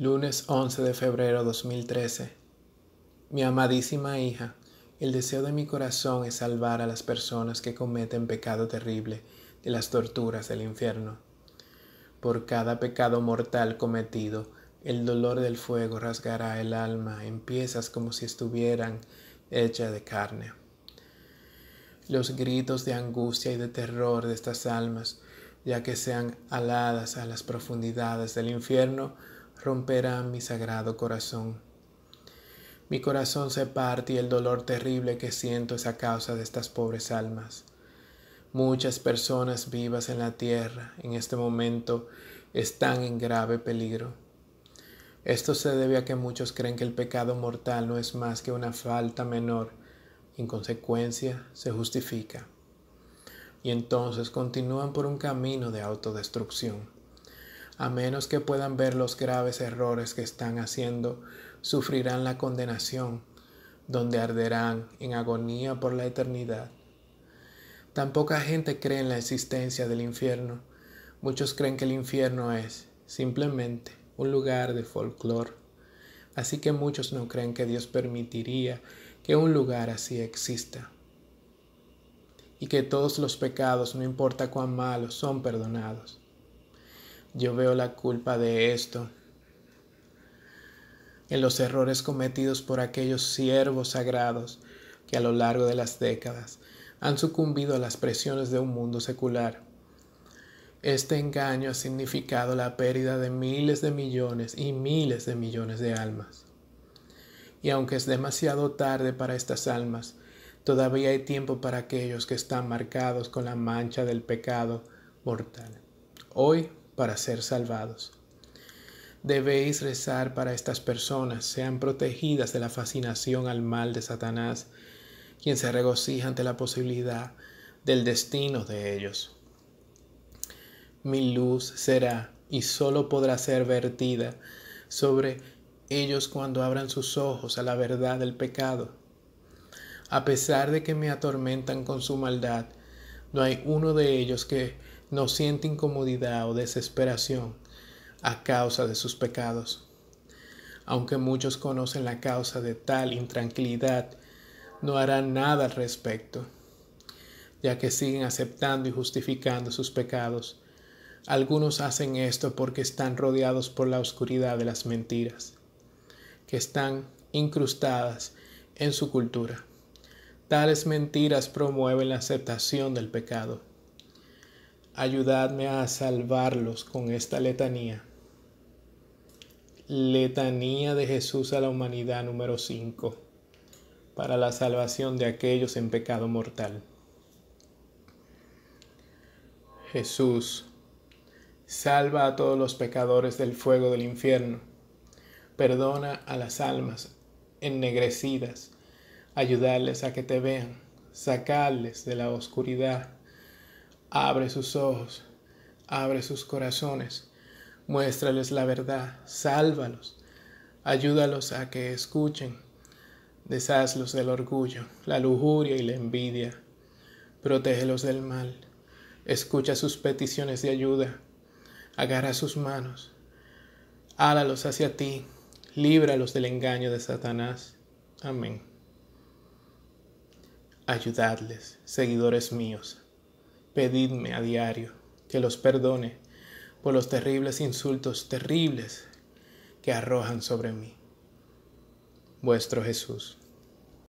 Lunes 11 de febrero 2013. Mi amadísima hija, el deseo de mi corazón es salvar a las personas que cometen pecado terrible de las torturas del infierno. Por cada pecado mortal cometido, el dolor del fuego rasgará el alma en piezas como si estuvieran hechas de carne. Los gritos de angustia y de terror de estas almas, ya que sean aladas a las profundidades del infierno, romperá mi sagrado corazón. Mi corazón se parte y el dolor terrible que siento es a causa de estas pobres almas. Muchas personas vivas en la tierra en este momento están en grave peligro. Esto se debe a que muchos creen que el pecado mortal no es más que una falta menor en consecuencia se justifica. Y entonces continúan por un camino de autodestrucción a menos que puedan ver los graves errores que están haciendo, sufrirán la condenación, donde arderán en agonía por la eternidad. Tan poca gente cree en la existencia del infierno. Muchos creen que el infierno es simplemente un lugar de folclore. Así que muchos no creen que Dios permitiría que un lugar así exista. Y que todos los pecados, no importa cuán malos, son perdonados yo veo la culpa de esto en los errores cometidos por aquellos siervos sagrados que a lo largo de las décadas han sucumbido a las presiones de un mundo secular. Este engaño ha significado la pérdida de miles de millones y miles de millones de almas. Y aunque es demasiado tarde para estas almas, todavía hay tiempo para aquellos que están marcados con la mancha del pecado mortal. Hoy para ser salvados. Debéis rezar para estas personas, sean protegidas de la fascinación al mal de Satanás, quien se regocija ante la posibilidad del destino de ellos. Mi luz será y solo podrá ser vertida sobre ellos cuando abran sus ojos a la verdad del pecado. A pesar de que me atormentan con su maldad, no hay uno de ellos que no siente incomodidad o desesperación a causa de sus pecados. Aunque muchos conocen la causa de tal intranquilidad, no harán nada al respecto, ya que siguen aceptando y justificando sus pecados. Algunos hacen esto porque están rodeados por la oscuridad de las mentiras, que están incrustadas en su cultura. Tales mentiras promueven la aceptación del pecado ayudadme a salvarlos con esta letanía. Letanía de Jesús a la humanidad número 5, para la salvación de aquellos en pecado mortal. Jesús, salva a todos los pecadores del fuego del infierno, perdona a las almas ennegrecidas, ayudarles a que te vean, sacarles de la oscuridad Abre sus ojos, abre sus corazones, muéstrales la verdad, sálvalos, ayúdalos a que escuchen, deshazlos del orgullo, la lujuria y la envidia, protégelos del mal, escucha sus peticiones de ayuda, agarra sus manos, álalos hacia ti, líbralos del engaño de Satanás. Amén. Ayudadles, seguidores míos, Pedidme a diario que los perdone por los terribles insultos terribles que arrojan sobre mí. Vuestro Jesús.